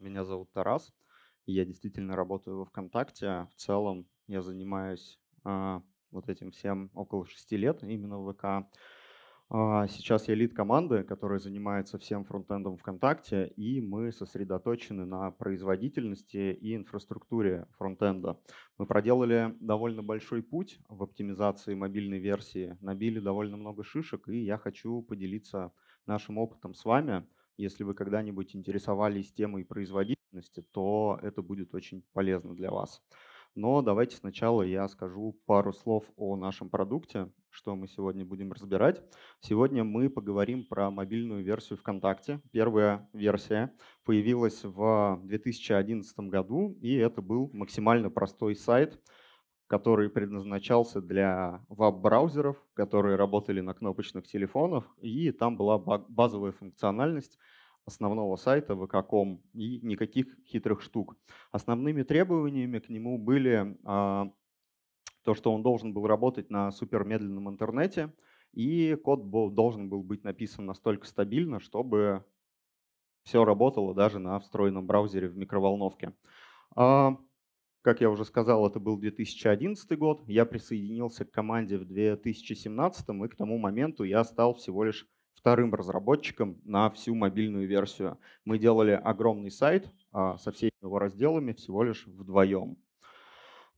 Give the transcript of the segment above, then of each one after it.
Меня зовут Тарас. Я действительно работаю во ВКонтакте. В целом я занимаюсь э, вот этим всем около шести лет именно в ВК. Э, сейчас я лид команды, которая занимается всем фронтендом ВКонтакте, и мы сосредоточены на производительности и инфраструктуре фронтенда. Мы проделали довольно большой путь в оптимизации мобильной версии, набили довольно много шишек, и я хочу поделиться нашим опытом с вами – если вы когда-нибудь интересовались темой производительности, то это будет очень полезно для вас. Но давайте сначала я скажу пару слов о нашем продукте, что мы сегодня будем разбирать. Сегодня мы поговорим про мобильную версию ВКонтакте. Первая версия появилась в 2011 году, и это был максимально простой сайт – который предназначался для веб-браузеров, которые работали на кнопочных телефонах, и там была базовая функциональность основного сайта vk.com и никаких хитрых штук. Основными требованиями к нему были а, то, что он должен был работать на супермедленном интернете, и код был, должен был быть написан настолько стабильно, чтобы все работало даже на встроенном браузере в микроволновке. А, как я уже сказал, это был 2011 год. Я присоединился к команде в 2017, и к тому моменту я стал всего лишь вторым разработчиком на всю мобильную версию. Мы делали огромный сайт а, со всеми его разделами всего лишь вдвоем.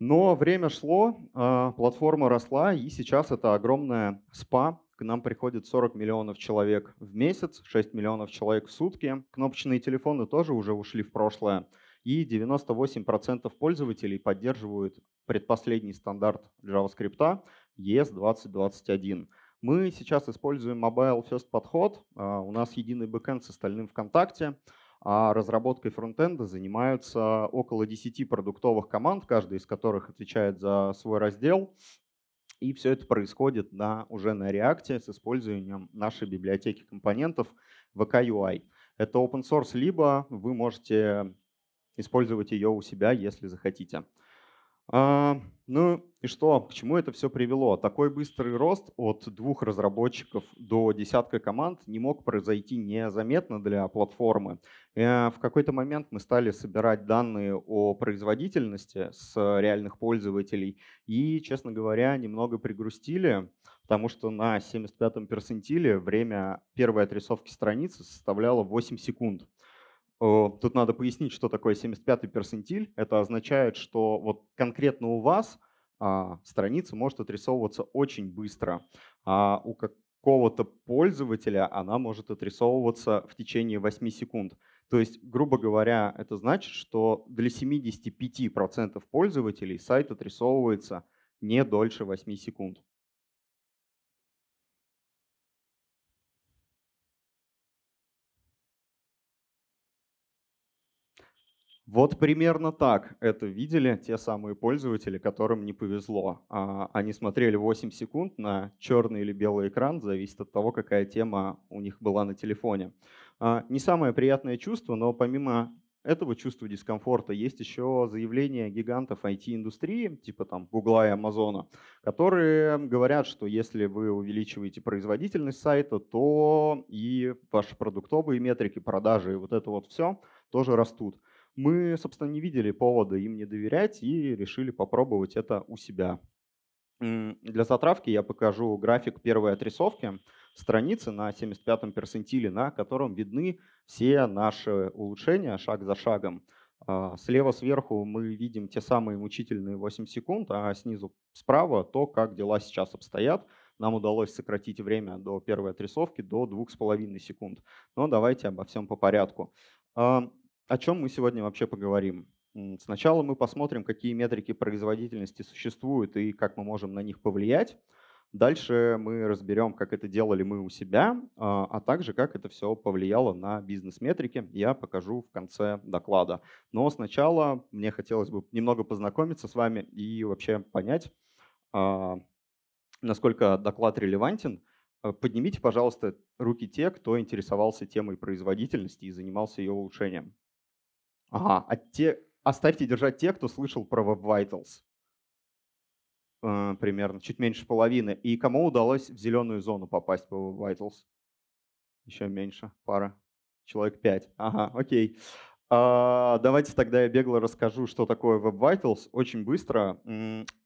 Но время шло, а, платформа росла, и сейчас это огромная спа. К нам приходит 40 миллионов человек в месяц, 6 миллионов человек в сутки. Кнопочные телефоны тоже уже ушли в прошлое и 98% пользователей поддерживают предпоследний стандарт JavaScript ES2021. Мы сейчас используем Mobile First подход, а, у нас единый бэкэнд с остальным ВКонтакте, а разработкой фронтенда занимаются около 10 продуктовых команд, каждая из которых отвечает за свой раздел. И все это происходит на, уже на React с использованием нашей библиотеки компонентов VK UI. Это open source, либо вы можете использовать ее у себя, если захотите. А, ну и что, к чему это все привело? Такой быстрый рост от двух разработчиков до десятка команд не мог произойти незаметно для платформы. Э, в какой-то момент мы стали собирать данные о производительности с реальных пользователей и, честно говоря, немного пригрустили, потому что на 75-м перцентиле время первой отрисовки страницы составляло 8 секунд. Э, тут надо пояснить, что такое 75-й персентиль. Это означает, что вот конкретно у вас а, страница может отрисовываться очень быстро, а у какого-то пользователя она может отрисовываться в течение 8 секунд. То есть, грубо говоря, это значит, что для 75% пользователей сайт отрисовывается не дольше 8 секунд. Вот примерно так это видели те самые пользователи, которым не повезло. А, они смотрели 8 секунд на черный или белый экран, зависит от того, какая тема у них была на телефоне. А, не самое приятное чувство, но помимо этого чувства дискомфорта есть еще заявления гигантов IT-индустрии, типа там Google и Amazon, которые говорят, что если вы увеличиваете производительность сайта, то и ваши продуктовые метрики, продажи и вот это вот все тоже растут мы, собственно, не видели повода им не доверять и решили попробовать это у себя. Для затравки я покажу график первой отрисовки страницы на 75-м перцентиле, на котором видны все наши улучшения шаг за шагом. А, слева сверху мы видим те самые мучительные 8 секунд, а снизу справа то, как дела сейчас обстоят. Нам удалось сократить время до первой отрисовки до 2,5 секунд. Но давайте обо всем по порядку о чем мы сегодня вообще поговорим. Сначала мы посмотрим, какие метрики производительности существуют и как мы можем на них повлиять. Дальше мы разберем, как это делали мы у себя, а, а также как это все повлияло на бизнес-метрики. Я покажу в конце доклада. Но сначала мне хотелось бы немного познакомиться с вами и вообще понять, а, насколько доклад релевантен. Э, поднимите, пожалуйста, руки те, кто интересовался темой производительности и занимался ее улучшением. Ага, а те, оставьте держать те, кто слышал про Web Vitals. Э, примерно, чуть меньше половины. И кому удалось в зеленую зону попасть по Web Vitals? Еще меньше, пара. Человек пять. Ага, окей. А, давайте тогда я бегло расскажу, что такое Web Vitals. Очень быстро.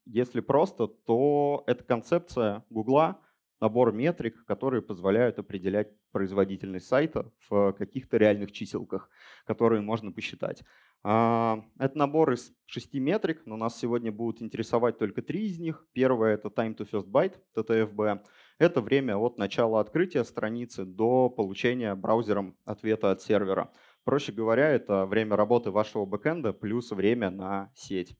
Если просто, то это концепция Гугла, набор метрик, которые позволяют определять производительность сайта в каких-то реальных чиселках, которые можно посчитать. А, это набор из шести метрик, но нас сегодня будут интересовать только три из них. Первое — это time to first byte, TTFB. Это время от начала открытия страницы до получения браузером ответа от сервера. Проще говоря, это время работы вашего бэкэнда плюс время на сеть.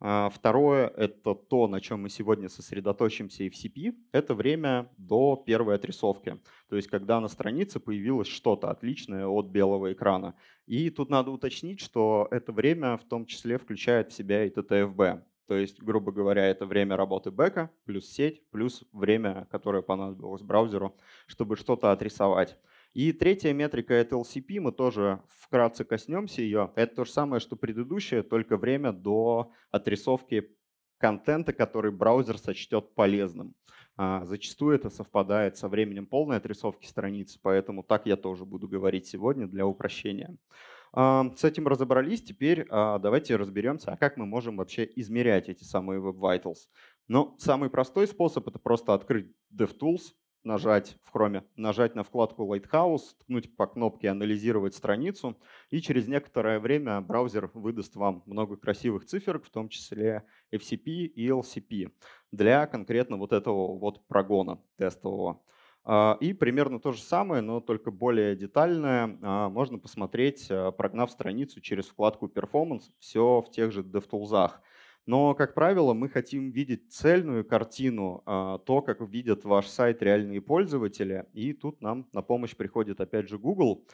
А, второе — это то, на чем мы сегодня сосредоточимся и в CP, это время до первой отрисовки. То есть когда на странице появилось что-то отличное от белого экрана. И тут надо уточнить, что это время в том числе включает в себя и TTFB, То есть, грубо говоря, это время работы бэка плюс сеть плюс время, которое понадобилось браузеру, чтобы что-то отрисовать. И третья метрика — это LCP, мы тоже вкратце коснемся ее. Это то же самое, что предыдущее, только время до отрисовки контента, который браузер сочтет полезным. А, зачастую это совпадает со временем полной отрисовки страницы, поэтому так я тоже буду говорить сегодня для упрощения. А, с этим разобрались, теперь а, давайте разберемся, а как мы можем вообще измерять эти самые Web Vitals. Но самый простой способ — это просто открыть DevTools, нажать в Chrome, нажать на вкладку Lighthouse, ткнуть по кнопке «Анализировать страницу», и через некоторое время браузер выдаст вам много красивых циферок, в том числе FCP и LCP, для конкретно вот этого вот прогона тестового. А, и примерно то же самое, но только более детальное, а, можно посмотреть, а, прогнав страницу через вкладку Performance, все в тех же DevTools. Но, как правило, мы хотим видеть цельную картину, а, то, как видят ваш сайт реальные пользователи. И тут нам на помощь приходит опять же Google.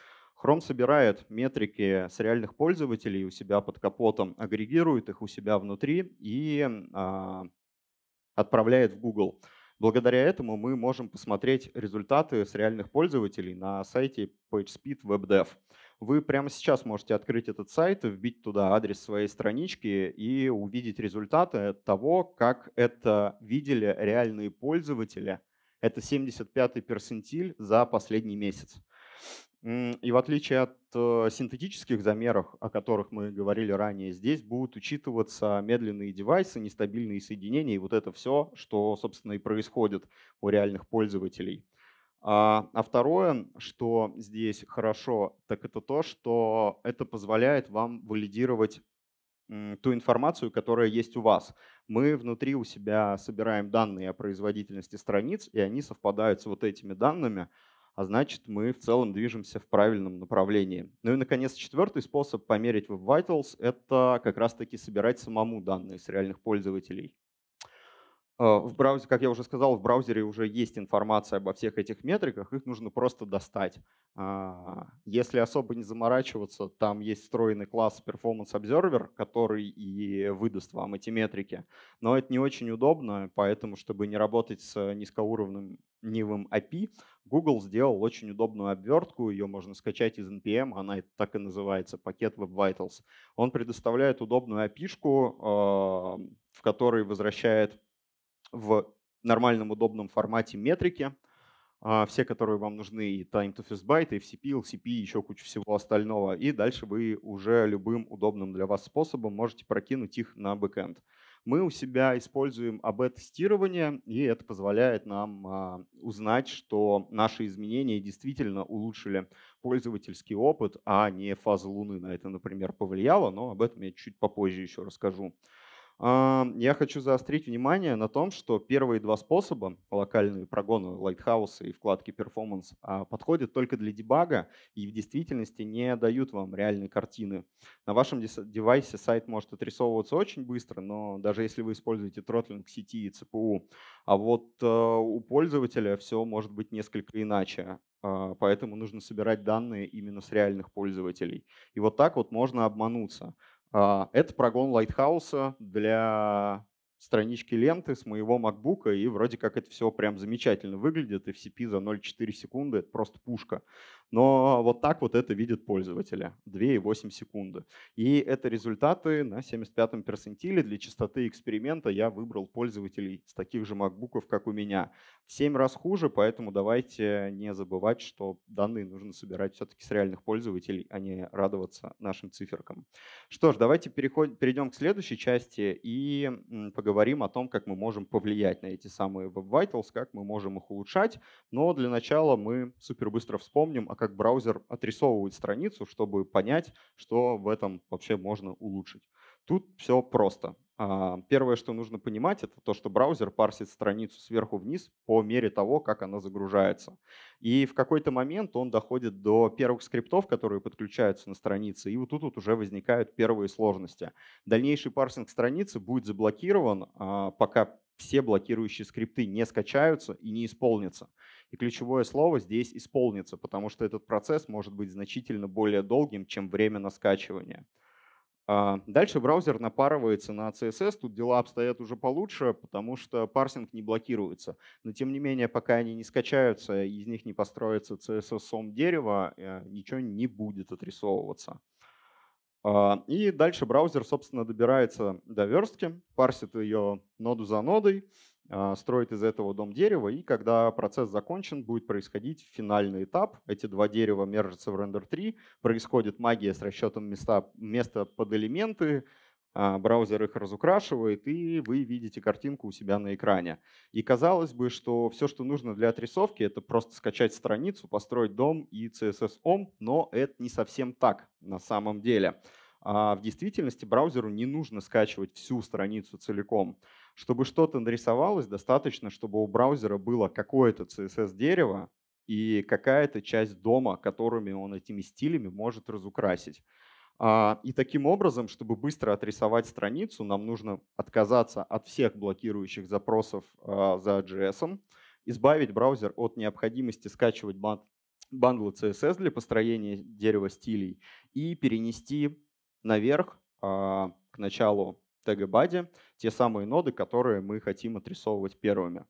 Chrome собирает метрики с реальных пользователей у себя под капотом, агрегирует их у себя внутри и а, отправляет в Google. Благодаря этому мы можем посмотреть результаты с реальных пользователей на сайте PageSpeed WebDev вы прямо сейчас можете открыть этот сайт, вбить туда адрес своей странички и увидеть результаты того, как это видели реальные пользователи. Это 75-й персентиль за последний месяц. И в отличие от э, синтетических замеров, о которых мы говорили ранее, здесь будут учитываться медленные девайсы, нестабильные соединения и вот это все, что, собственно, и происходит у реальных пользователей. А, а второе, что здесь хорошо, так это то, что это позволяет вам валидировать ту информацию, которая есть у вас. Мы внутри у себя собираем данные о производительности страниц, и они совпадают с вот этими данными, а значит мы в целом движемся в правильном направлении. Ну и, наконец, четвертый способ померить Web Vitals — это как раз-таки собирать самому данные с реальных пользователей. А, в браузере, как я уже сказал, в браузере уже есть информация обо всех этих метриках, их нужно просто достать. А, если особо не заморачиваться, там есть встроенный класс Performance Observer, который и выдаст вам эти метрики. Но это не очень удобно, поэтому, чтобы не работать с низкоуровневым нивым API, Google сделал очень удобную обвертку, ее можно скачать из NPM, она так и называется, пакет Web Vitals. Он предоставляет удобную API, а, в которой возвращает в нормальном, удобном формате метрики. А, все, которые вам нужны, и time to first byte, и FCP, LCP, еще куча всего остального. И дальше вы уже любым удобным для вас способом можете прокинуть их на бэкэнд. Мы у себя используем АБ-тестирование, и это позволяет нам а, узнать, что наши изменения действительно улучшили пользовательский опыт, а не фаза Луны на это, например, повлияла, но об этом я чуть попозже еще расскажу. А, я хочу заострить внимание на том, что первые два способа, локальные прогоны лайтхауса и вкладки Performance а, подходят только для дебага и в действительности не дают вам реальной картины. На вашем девайсе сайт может отрисовываться очень быстро, но даже если вы используете тротлинг сети и ЦПУ, а вот э, у пользователя все может быть несколько иначе а, поэтому нужно собирать данные именно с реальных пользователей. И вот так вот можно обмануться. А, это прогон Лайтхауса для странички ленты с моего макбука, и вроде как это все прям замечательно выглядит, и FCP за 0,4 секунды, это просто пушка. Но вот так вот это видят пользователи. 2,8 секунды. И это результаты на 75-м персентиле. Для частоты эксперимента я выбрал пользователей с таких же макбуков, как у меня. В 7 раз хуже, поэтому давайте не забывать, что данные нужно собирать все-таки с реальных пользователей, а не радоваться нашим циферкам. Что ж, давайте переход... перейдем к следующей части и поговорим о том, как мы можем повлиять на эти самые Web Vitals, как мы можем их улучшать. Но для начала мы супер быстро вспомним, о как браузер отрисовывает страницу, чтобы понять, что в этом вообще можно улучшить. Тут все просто. А, первое, что нужно понимать, это то, что браузер парсит страницу сверху вниз по мере того, как она загружается. И в какой-то момент он доходит до первых скриптов, которые подключаются на странице, и вот тут вот уже возникают первые сложности. Дальнейший парсинг страницы будет заблокирован, а, пока все блокирующие скрипты не скачаются и не исполнятся. И ключевое слово здесь «исполнится», потому что этот процесс может быть значительно более долгим, чем время на скачивание. А, дальше браузер напарывается на CSS, тут дела обстоят уже получше, потому что парсинг не блокируется. Но тем не менее, пока они не скачаются, из них не построится CSS-сом дерево, э, ничего не будет отрисовываться. А, и дальше браузер, собственно, добирается до верстки, парсит ее ноду за нодой, а, строит из этого дом дерева, и когда процесс закончен, будет происходить финальный этап. Эти два дерева мержатся в Render 3, происходит магия с расчетом места, места под элементы, а, браузер их разукрашивает, и вы видите картинку у себя на экране. И казалось бы, что все, что нужно для отрисовки, это просто скачать страницу, построить дом и CSS-ом, но это не совсем так на самом деле. А в действительности браузеру не нужно скачивать всю страницу целиком. Чтобы что-то нарисовалось, достаточно, чтобы у браузера было какое-то CSS-дерево и какая-то часть дома, которыми он этими стилями может разукрасить. А, и таким образом, чтобы быстро отрисовать страницу, нам нужно отказаться от всех блокирующих запросов а, за JS, избавить браузер от необходимости скачивать бандлы CSS для построения дерева стилей и перенести наверх а, к началу тег те самые ноды, которые мы хотим отрисовывать первыми.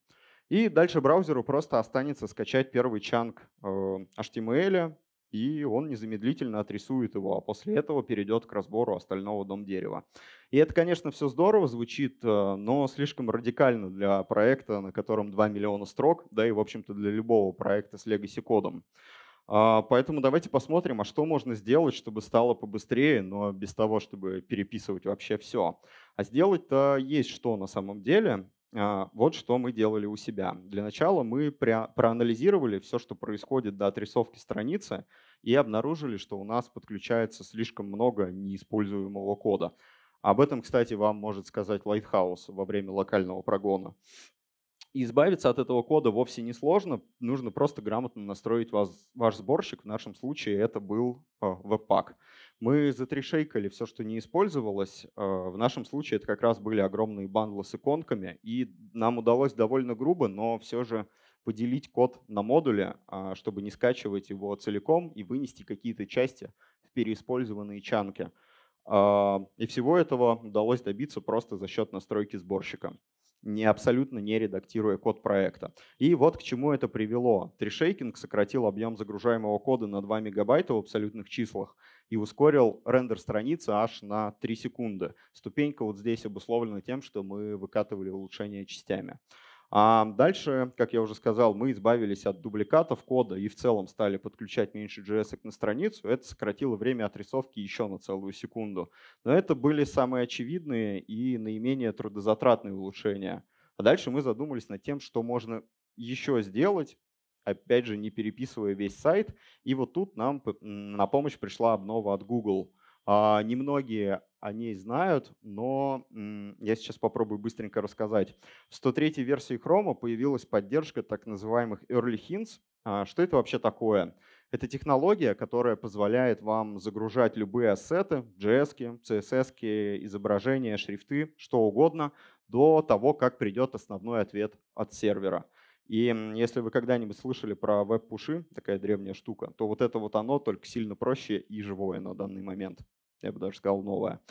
И дальше браузеру просто останется скачать первый чанг э, HTML, и он незамедлительно отрисует его, а после этого перейдет к разбору остального дом дерева. И это, конечно, все здорово звучит, э, но слишком радикально для проекта, на котором 2 миллиона строк, да и, в общем-то, для любого проекта с legacy-кодом. А, поэтому давайте посмотрим, а что можно сделать, чтобы стало побыстрее, но без того, чтобы переписывать вообще все. А сделать-то есть что на самом деле. А, вот что мы делали у себя. Для начала мы проанализировали все, что происходит до отрисовки страницы, и обнаружили, что у нас подключается слишком много неиспользуемого кода. Об этом, кстати, вам может сказать Lighthouse во время локального прогона. И избавиться от этого кода вовсе не сложно, нужно просто грамотно настроить вас, ваш сборщик. В нашем случае это был э, а, Webpack. Мы затрешейкали все, что не использовалось. Э, в нашем случае это как раз были огромные бандлы с иконками, и нам удалось довольно грубо, но все же поделить код на модуле, а, чтобы не скачивать его целиком и вынести какие-то части в переиспользованные чанки. И всего этого удалось добиться просто за счет настройки сборщика не абсолютно не редактируя код проекта. И вот к чему это привело. Трешейкинг сократил объем загружаемого кода на 2 мегабайта в абсолютных числах и ускорил рендер страницы аж на 3 секунды. Ступенька вот здесь обусловлена тем, что мы выкатывали улучшения частями. А дальше, как я уже сказал, мы избавились от дубликатов кода и в целом стали подключать меньше JS на страницу. Это сократило время отрисовки еще на целую секунду. Но это были самые очевидные и наименее трудозатратные улучшения. А дальше мы задумались над тем, что можно еще сделать, опять же, не переписывая весь сайт. И вот тут нам на помощь пришла обнова от Google — а, немногие о ней знают, но я сейчас попробую быстренько рассказать. В 103-й версии Chrome появилась поддержка так называемых Early Hints. А, что это вообще такое? Это технология, которая позволяет вам загружать любые ассеты, JS, CSS, изображения, шрифты, что угодно, до того, как придет основной ответ от сервера – и если вы когда-нибудь слышали про веб-пуши, такая древняя штука, то вот это вот оно, только сильно проще и живое на данный момент. Я бы даже сказал новое.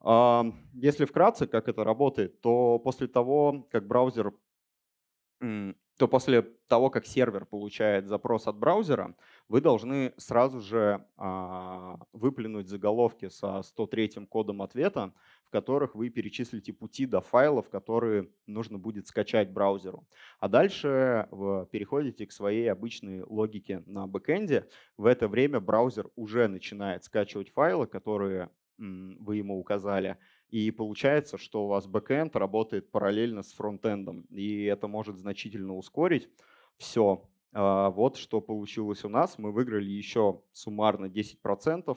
А, если вкратце, как это работает, то после того, как браузер то после того, как сервер получает запрос от браузера, вы должны сразу же а, выплюнуть заголовки со 103 кодом ответа, в которых вы перечислите пути до файлов, которые нужно будет скачать браузеру. А дальше вы переходите к своей обычной логике на бэкэнде. В это время браузер уже начинает скачивать файлы, которые вы ему указали, и получается, что у вас бэкэнд работает параллельно с фронтендом, и это может значительно ускорить все. А, вот что получилось у нас. Мы выиграли еще суммарно 10%.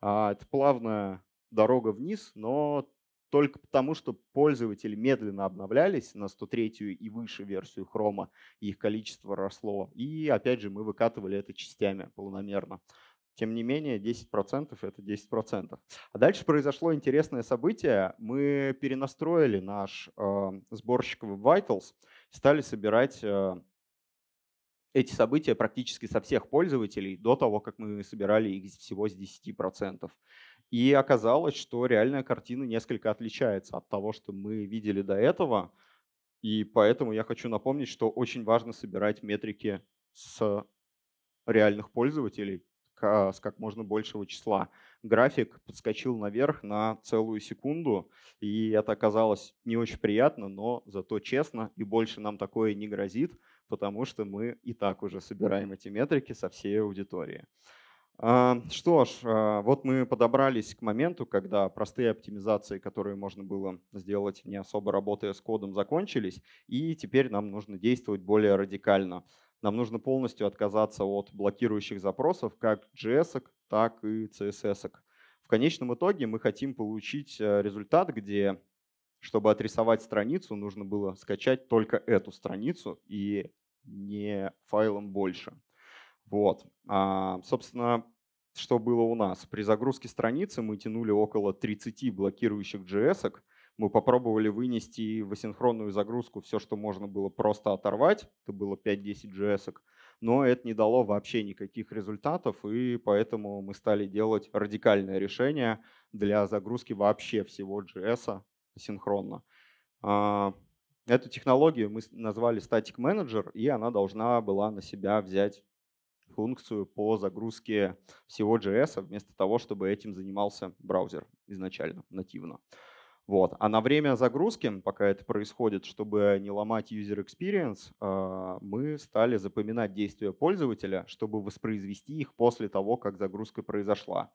А, это плавная дорога вниз, но только потому, что пользователи медленно обновлялись на 103 и выше версию хрома, их количество росло. И опять же мы выкатывали это частями полномерно. Тем не менее, 10% это 10%. А дальше произошло интересное событие. Мы перенастроили наш э, сборщик Web Vitals, стали собирать э, эти события практически со всех пользователей до того, как мы собирали их всего с 10%. И оказалось, что реальная картина несколько отличается от того, что мы видели до этого. И поэтому я хочу напомнить, что очень важно собирать метрики с реальных пользователей, а, с как можно большего числа. График подскочил наверх на целую секунду, и это оказалось не очень приятно, но зато честно, и больше нам такое не грозит, потому что мы и так уже собираем эти метрики со всей аудитории. А, что ж, а, вот мы подобрались к моменту, когда простые оптимизации, которые можно было сделать не особо работая с кодом, закончились, и теперь нам нужно действовать более радикально нам нужно полностью отказаться от блокирующих запросов, как JS, так и CSS. -ок. В конечном итоге мы хотим получить э, результат, где, чтобы отрисовать страницу, нужно было скачать только эту страницу и не файлом больше. Вот. А, собственно, что было у нас? При загрузке страницы мы тянули около 30 блокирующих JS, ок мы попробовали вынести в асинхронную загрузку все, что можно было просто оторвать. Это было 5-10 JS, но это не дало вообще никаких результатов, и поэтому мы стали делать радикальное решение для загрузки вообще всего JS а синхронно. Эту технологию мы назвали Static Manager, и она должна была на себя взять функцию по загрузке всего JS, а вместо того, чтобы этим занимался браузер изначально, нативно. Вот. А на время загрузки, пока это происходит, чтобы не ломать user experience, а, мы стали запоминать действия пользователя, чтобы воспроизвести их после того, как загрузка произошла.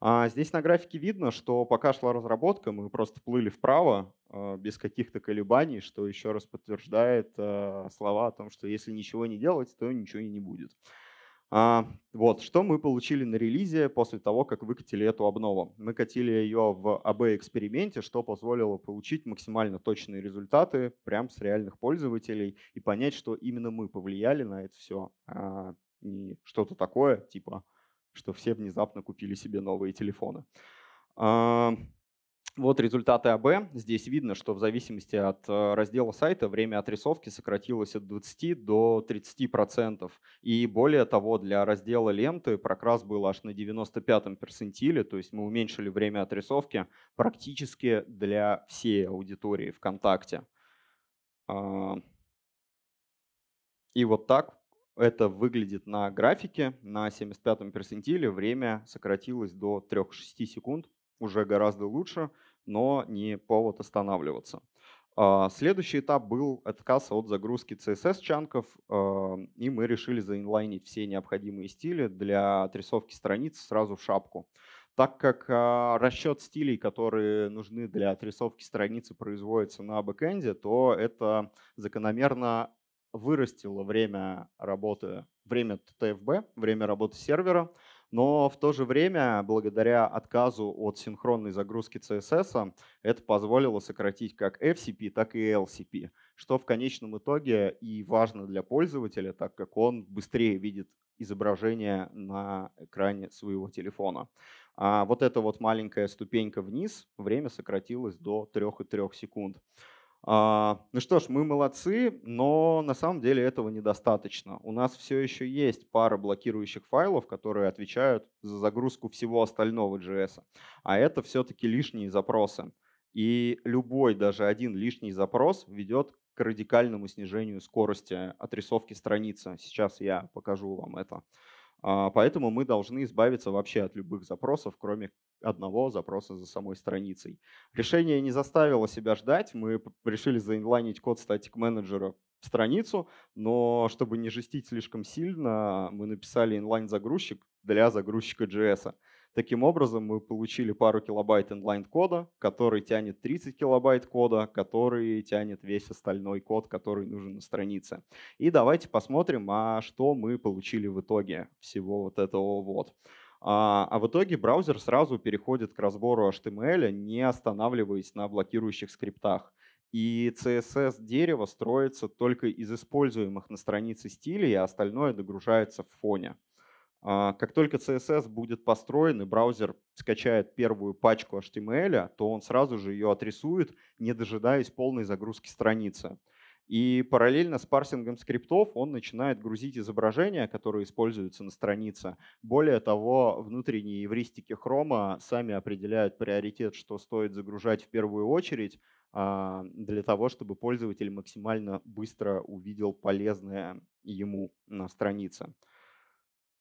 А, здесь на графике видно, что пока шла разработка, мы просто плыли вправо а, без каких-то колебаний, что еще раз подтверждает слова о том, что если ничего не делать, то ничего и не будет. А, вот, что мы получили на релизе после того, как выкатили эту обнову. Мы катили ее в AB-эксперименте, что позволило получить максимально точные результаты прям с реальных пользователей и понять, что именно мы повлияли на это все. А не что-то такое, типа, что все внезапно купили себе новые телефоны. Вот результаты АБ. Здесь видно, что в зависимости от э, раздела сайта время отрисовки сократилось от 20 до 30%. процентов. И более того, для раздела ленты прокрас был аж на 95-м перцентиле, то есть мы уменьшили время отрисовки практически для всей аудитории ВКонтакте. А, и вот так это выглядит на графике. На 75-м перцентиле время сократилось до 3-6 секунд уже гораздо лучше, но не повод останавливаться. А, следующий этап был отказ от загрузки CSS-чанков, а, и мы решили заинлайнить все необходимые стили для отрисовки страниц сразу в шапку. Так как а, расчет стилей, которые нужны для отрисовки страницы, производится на бэкэнде, то это закономерно вырастило время работы, время ТТФБ, время работы сервера, но в то же время, благодаря отказу от синхронной загрузки CSS, это позволило сократить как FCP, так и LCP, что в конечном итоге и важно для пользователя, так как он быстрее видит изображение на экране своего телефона. А вот эта вот маленькая ступенька вниз, время сократилось до 3,3 секунд. А, ну что ж, мы молодцы, но на самом деле этого недостаточно. У нас все еще есть пара блокирующих файлов, которые отвечают за загрузку всего остального JS. А это все-таки лишние запросы. И любой, даже один лишний запрос ведет к радикальному снижению скорости отрисовки страницы. Сейчас я покажу вам это. А, поэтому мы должны избавиться вообще от любых запросов, кроме одного запроса за самой страницей. Решение не заставило себя ждать. Мы решили заинлайнить код статик менеджера в страницу, но чтобы не жестить слишком сильно, мы написали инлайн-загрузчик для загрузчика JS. Таким образом, мы получили пару килобайт инлайн-кода, который тянет 30 килобайт кода, который тянет весь остальной код, который нужен на странице. И давайте посмотрим, а что мы получили в итоге всего вот этого вот. А, а в итоге браузер сразу переходит к разбору HTML, не останавливаясь на блокирующих скриптах. И CSS-дерево строится только из используемых на странице стилей, а остальное догружается в фоне. А, как только CSS будет построен и браузер скачает первую пачку HTML, то он сразу же ее отрисует, не дожидаясь полной загрузки страницы. И параллельно с парсингом скриптов он начинает грузить изображения, которые используются на странице. Более того, внутренние эвристики хрома сами определяют приоритет, что стоит загружать в первую очередь, а, для того, чтобы пользователь максимально быстро увидел полезное ему на странице.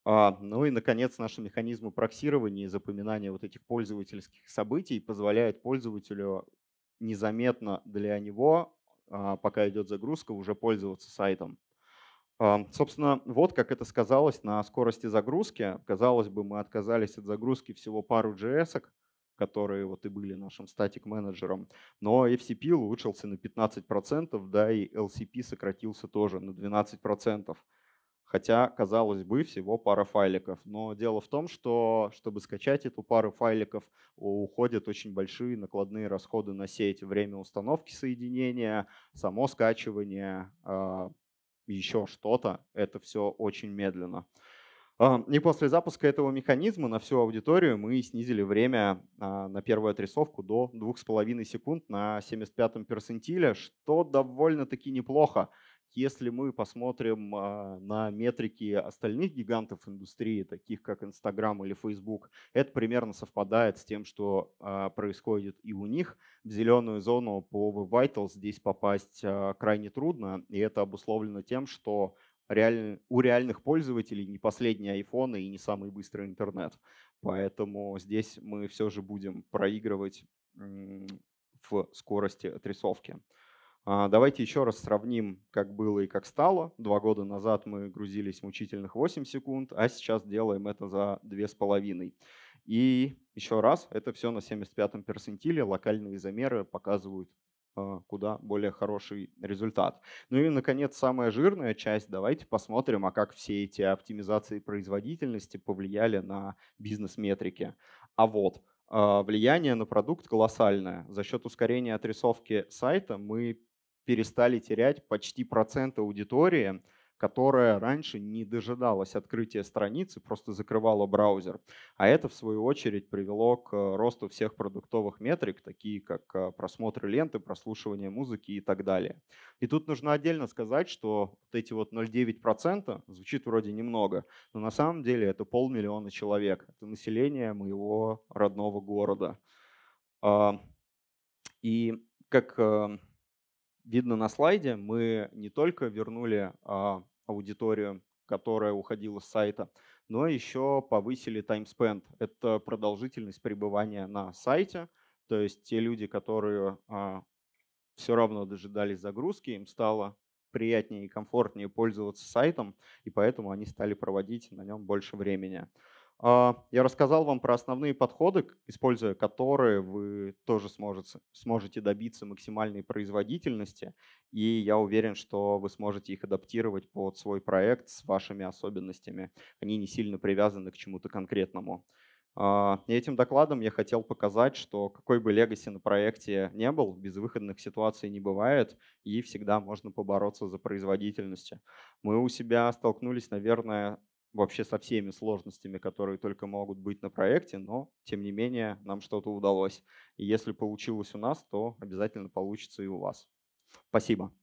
А, ну и, наконец, наши механизмы проксирования и запоминания вот этих пользовательских событий позволяют пользователю незаметно для него, а, пока идет загрузка, уже пользоваться сайтом. А, собственно, вот как это сказалось на скорости загрузки. Казалось бы, мы отказались от загрузки всего пару JS, которые вот и были нашим статик-менеджером, но FCP улучшился на 15%, да, и LCP сократился тоже на 12% хотя, казалось бы, всего пара файликов. Но дело в том, что чтобы скачать эту пару файликов, уходят очень большие накладные расходы на сеть, время установки соединения, само скачивание, а, еще что-то. Это все очень медленно. А, и после запуска этого механизма на всю аудиторию мы снизили время а, на первую отрисовку до 2,5 секунд на 75-м перцентиле, что довольно-таки неплохо. Если мы посмотрим а, на метрики остальных гигантов индустрии, таких как Instagram или Facebook, это примерно совпадает с тем, что а, происходит и у них. В зеленую зону по v здесь попасть а, крайне трудно, и это обусловлено тем, что реаль... у реальных пользователей не последние айфоны и не самый быстрый интернет. Поэтому здесь мы все же будем проигрывать в скорости отрисовки. А, давайте еще раз сравним, как было и как стало. Два года назад мы грузились мучительных 8 секунд, а сейчас делаем это за 2,5. И еще раз, это все на 75-м перцентиле. Локальные замеры показывают а, куда более хороший результат. Ну и, наконец, самая жирная часть. Давайте посмотрим, а как все эти оптимизации производительности повлияли на бизнес-метрики. А вот, а, влияние на продукт колоссальное. За счет ускорения отрисовки сайта мы перестали терять почти проценты аудитории, которая раньше не дожидалась открытия страницы, просто закрывала браузер. А это, в свою очередь, привело к э, росту всех продуктовых метрик, такие как э, просмотры ленты, прослушивание музыки и так далее. И тут нужно отдельно сказать, что вот эти вот 0,9% звучит вроде немного, но на самом деле это полмиллиона человек. Это население моего родного города. И как э, видно на слайде, мы не только вернули а, аудиторию, которая уходила с сайта, но еще повысили time spent. Это продолжительность пребывания на сайте. То есть те люди, которые а, все равно дожидались загрузки, им стало приятнее и комфортнее пользоваться сайтом, и поэтому они стали проводить на нем больше времени. А, я рассказал вам про основные подходы, используя которые вы тоже сможете, сможете добиться максимальной производительности, и я уверен, что вы сможете их адаптировать под свой проект с вашими особенностями. Они не сильно привязаны к чему-то конкретному. А, этим докладом я хотел показать, что какой бы легаси на проекте не был, безвыходных ситуаций не бывает, и всегда можно побороться за производительностью. Мы у себя столкнулись, наверное, вообще со всеми сложностями, которые только могут быть на проекте, но тем не менее нам что-то удалось. И если получилось у нас, то обязательно получится и у вас. Спасибо.